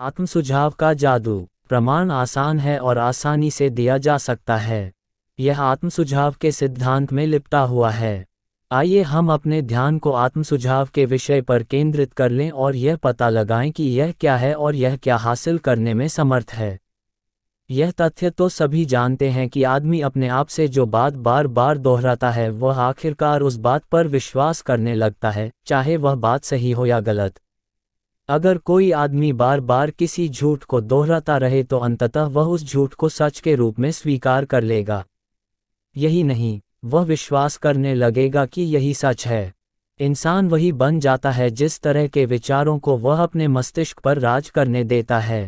आत्म सुझाव का जादू प्रमाण आसान है और आसानी से दिया जा सकता है यह आत्म सुझाव के सिद्धांत में लिपटा हुआ है आइए हम अपने ध्यान को आत्म सुझाव के विषय पर केंद्रित कर लें और यह पता लगाएं कि यह क्या है और यह क्या हासिल करने में समर्थ है यह तथ्य तो सभी जानते हैं कि आदमी अपने आप से जो बात बार बार दोहराता है वह आखिरकार उस बात पर विश्वास करने लगता है चाहे वह बात सही हो या गलत अगर कोई आदमी बार बार किसी झूठ को दोहराता रहे तो अंततः वह उस झूठ को सच के रूप में स्वीकार कर लेगा यही नहीं वह विश्वास करने लगेगा कि यही सच है इंसान वही बन जाता है जिस तरह के विचारों को वह अपने मस्तिष्क पर राज करने देता है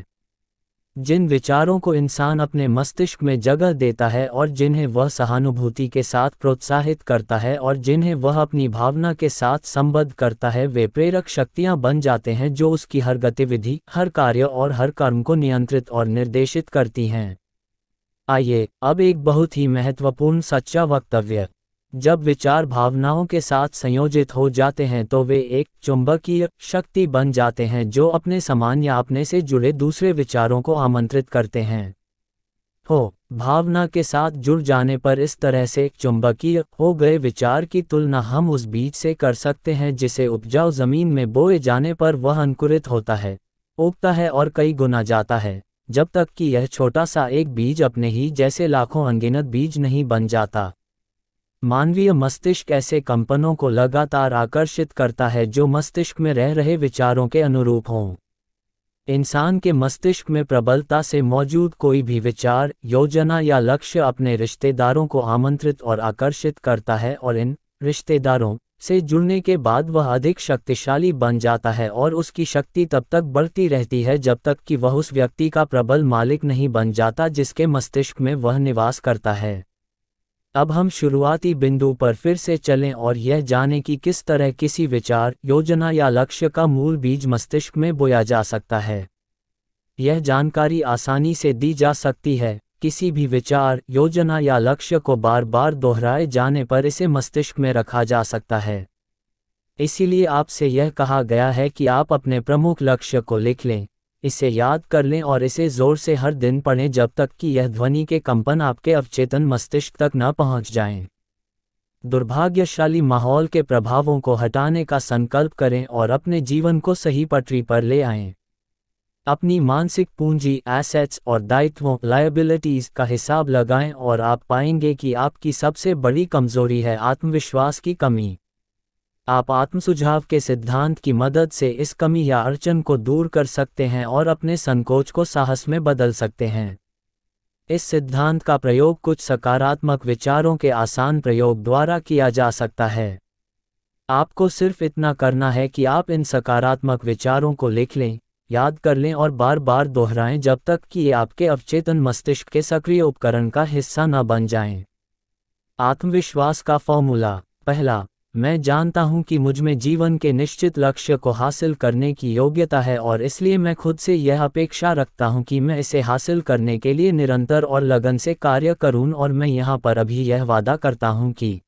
जिन विचारों को इंसान अपने मस्तिष्क में जगह देता है और जिन्हें वह सहानुभूति के साथ प्रोत्साहित करता है और जिन्हें वह अपनी भावना के साथ संबद्ध करता है वे प्रेरक शक्तियां बन जाते हैं जो उसकी हर गतिविधि हर कार्य और हर कर्म को नियंत्रित और निर्देशित करती हैं आइए अब एक बहुत ही महत्वपूर्ण सच्चा वक्तव्य जब विचार भावनाओं के साथ संयोजित हो जाते हैं तो वे एक चुंबकीय शक्ति बन जाते हैं जो अपने समान या अपने से जुड़े दूसरे विचारों को आमंत्रित करते हैं हो भावना के साथ जुड़ जाने पर इस तरह से चुंबकीय हो गए विचार की तुलना हम उस बीज से कर सकते हैं जिसे उपजाऊ जमीन में बोए जाने पर वह अंकुरित होता है उगता है और कई गुना जाता है जब तक कि यह छोटा सा एक बीज अपने ही जैसे लाखों अनगिनत बीज नहीं बन जाता मानवीय मस्तिष्क ऐसे कंपनों को लगातार आकर्षित करता है जो मस्तिष्क में रह रहे विचारों के अनुरूप हों इंसान के मस्तिष्क में प्रबलता से मौजूद कोई भी विचार योजना या लक्ष्य अपने रिश्तेदारों को आमंत्रित और आकर्षित करता है और इन रिश्तेदारों से जुड़ने के बाद वह अधिक शक्तिशाली बन जाता है और उसकी शक्ति तब तक बढ़ती रहती है जब तक कि वह उस व्यक्ति का प्रबल मालिक नहीं बन जाता जिसके मस्तिष्क में वह निवास करता है अब हम शुरुआती बिंदु पर फिर से चलें और यह जानें कि किस तरह किसी विचार योजना या लक्ष्य का मूल बीज मस्तिष्क में बोया जा सकता है यह जानकारी आसानी से दी जा सकती है किसी भी विचार योजना या लक्ष्य को बार बार दोहराए जाने पर इसे मस्तिष्क में रखा जा सकता है इसीलिए आपसे यह कहा गया है कि आप अपने प्रमुख लक्ष्य को लिख लें इसे याद कर लें और इसे जोर से हर दिन पढ़ें जब तक कि यह ध्वनि के कंपन आपके अवचेतन मस्तिष्क तक न पहुंच जाएं। दुर्भाग्यशाली माहौल के प्रभावों को हटाने का संकल्प करें और अपने जीवन को सही पटरी पर ले आएं। अपनी मानसिक पूंजी एसेट्स और दायित्वों लायबिलिटीज का हिसाब लगाएं और आप पाएंगे कि आपकी सबसे बड़ी कमजोरी है आत्मविश्वास की कमी आप आत्म सुझाव के सिद्धांत की मदद से इस कमी या अड़चन को दूर कर सकते हैं और अपने संकोच को साहस में बदल सकते हैं इस सिद्धांत का प्रयोग कुछ सकारात्मक विचारों के आसान प्रयोग द्वारा किया जा सकता है आपको सिर्फ इतना करना है कि आप इन सकारात्मक विचारों को लिख लें याद कर लें और बार बार दोहराएं जब तक कि ये आपके अवचेतन मस्तिष्क के सक्रिय उपकरण का हिस्सा न बन जाएं। आत्मविश्वास का फॉर्मूला पहला मैं जानता हूं कि मुझमें जीवन के निश्चित लक्ष्य को हासिल करने की योग्यता है और इसलिए मैं खुद से यह अपेक्षा रखता हूं कि मैं इसे हासिल करने के लिए निरंतर और लगन से कार्य करूं और मैं यहां पर अभी यह वादा करता हूं कि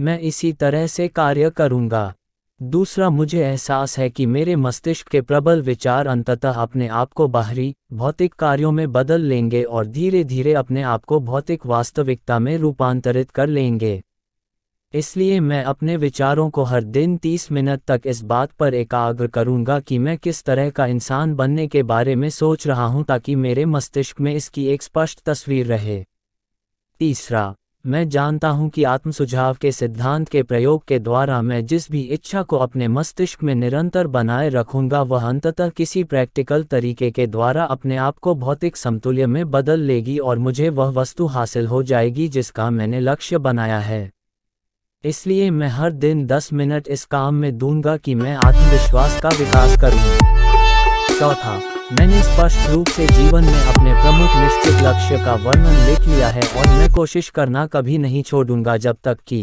मैं इसी तरह से कार्य करूंगा दूसरा मुझे एहसास है कि मेरे मस्तिष्क के प्रबल विचार अंततः अपने आप को बाहरी भौतिक कार्यों में बदल लेंगे और धीरे धीरे अपने आप को भौतिक वास्तविकता में रूपांतरित कर लेंगे इसलिए मैं अपने विचारों को हर दिन 30 मिनट तक इस बात पर एकाग्र करूंगा कि मैं किस तरह का इंसान बनने के बारे में सोच रहा हूं ताकि मेरे मस्तिष्क में इसकी एक स्पष्ट तस्वीर रहे तीसरा मैं जानता हूं कि आत्म सुझाव के सिद्धांत के प्रयोग के द्वारा मैं जिस भी इच्छा को अपने मस्तिष्क में निरंतर बनाए रखूंगा वह अंततः किसी प्रैक्टिकल तरीके के द्वारा अपने आप को भौतिक समतुल्य में बदल लेगी और मुझे वह वस्तु हासिल हो जाएगी जिसका मैंने लक्ष्य बनाया है इसलिए मैं हर दिन 10 मिनट इस काम में दूंगा कि मैं आत्मविश्वास का विकास करूं। चौथा मैंने स्पष्ट रूप से जीवन में अपने प्रमुख निश्चित लक्ष्य का वर्णन लिख लिया है और मैं कोशिश करना कभी नहीं छोड़ूंगा जब तक कि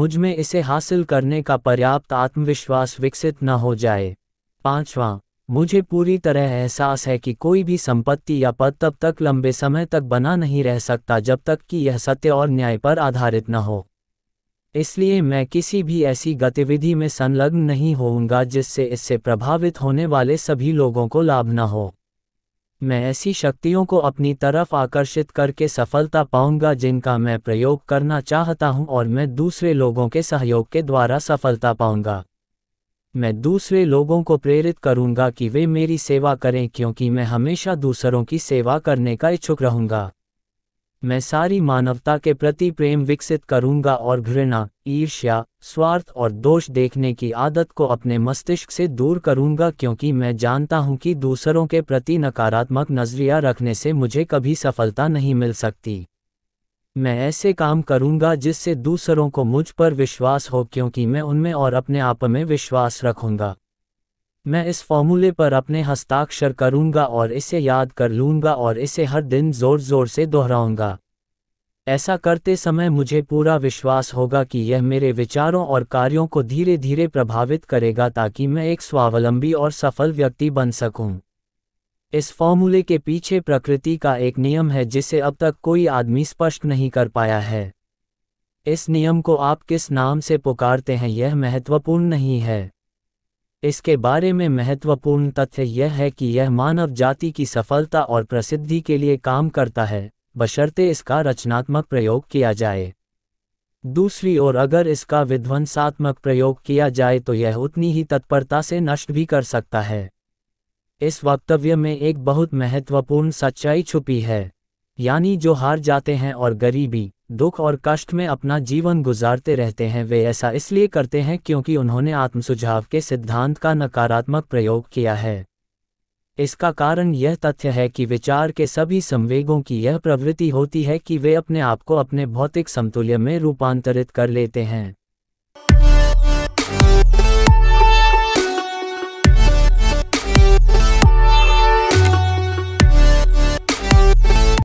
मुझ में इसे हासिल करने का पर्याप्त आत्मविश्वास विकसित न हो जाए पांचवा मुझे पूरी तरह एहसास है कि कोई भी संपत्ति या पद तब तक लंबे समय तक बना नहीं रह सकता जब तक कि यह सत्य और न्याय पर आधारित न हो इसलिए मैं किसी भी ऐसी गतिविधि में संलग्न नहीं होऊंगा जिससे इससे प्रभावित होने वाले सभी लोगों को लाभ न हो मैं ऐसी शक्तियों को अपनी तरफ आकर्षित करके सफलता पाऊंगा जिनका मैं प्रयोग करना चाहता हूं और मैं दूसरे लोगों के सहयोग के द्वारा सफलता पाऊंगा मैं दूसरे लोगों को प्रेरित करूंगा कि वे मेरी सेवा करें क्योंकि मैं हमेशा दूसरों की सेवा करने का इच्छुक रहूंगा मैं सारी मानवता के प्रति प्रेम विकसित करूंगा और घृणा ईर्ष्या स्वार्थ और दोष देखने की आदत को अपने मस्तिष्क से दूर करूंगा क्योंकि मैं जानता हूं कि दूसरों के प्रति नकारात्मक नजरिया रखने से मुझे कभी सफलता नहीं मिल सकती मैं ऐसे काम करूंगा जिससे दूसरों को मुझ पर विश्वास हो क्योंकि मैं उनमें और अपने आप में विश्वास रखूंगा मैं इस फॉर्मूले पर अपने हस्ताक्षर करूंगा और इसे याद कर लूंगा और इसे हर दिन जोर जोर से दोहराऊंगा ऐसा करते समय मुझे पूरा विश्वास होगा कि यह मेरे विचारों और कार्यों को धीरे धीरे प्रभावित करेगा ताकि मैं एक स्वावलंबी और सफल व्यक्ति बन सकूं। इस फॉर्मूले के पीछे प्रकृति का एक नियम है जिसे अब तक कोई आदमी स्पष्ट नहीं कर पाया है इस नियम को आप किस नाम से पुकारते हैं यह महत्वपूर्ण नहीं है इसके बारे में महत्वपूर्ण तथ्य यह है कि यह मानव जाति की सफलता और प्रसिद्धि के लिए काम करता है बशर्ते इसका रचनात्मक प्रयोग किया जाए दूसरी ओर अगर इसका विध्वंसात्मक प्रयोग किया जाए तो यह उतनी ही तत्परता से नष्ट भी कर सकता है इस वक्तव्य में एक बहुत महत्वपूर्ण सच्चाई छुपी है यानी जो हार जाते हैं और गरीबी दुख और कष्ट में अपना जीवन गुजारते रहते हैं वे ऐसा इसलिए करते हैं क्योंकि उन्होंने आत्मसुझाव के सिद्धांत का नकारात्मक प्रयोग किया है इसका कारण यह तथ्य है कि विचार के सभी संवेगों की यह प्रवृत्ति होती है कि वे अपने आप को अपने भौतिक समतुल्य में रूपांतरित कर लेते हैं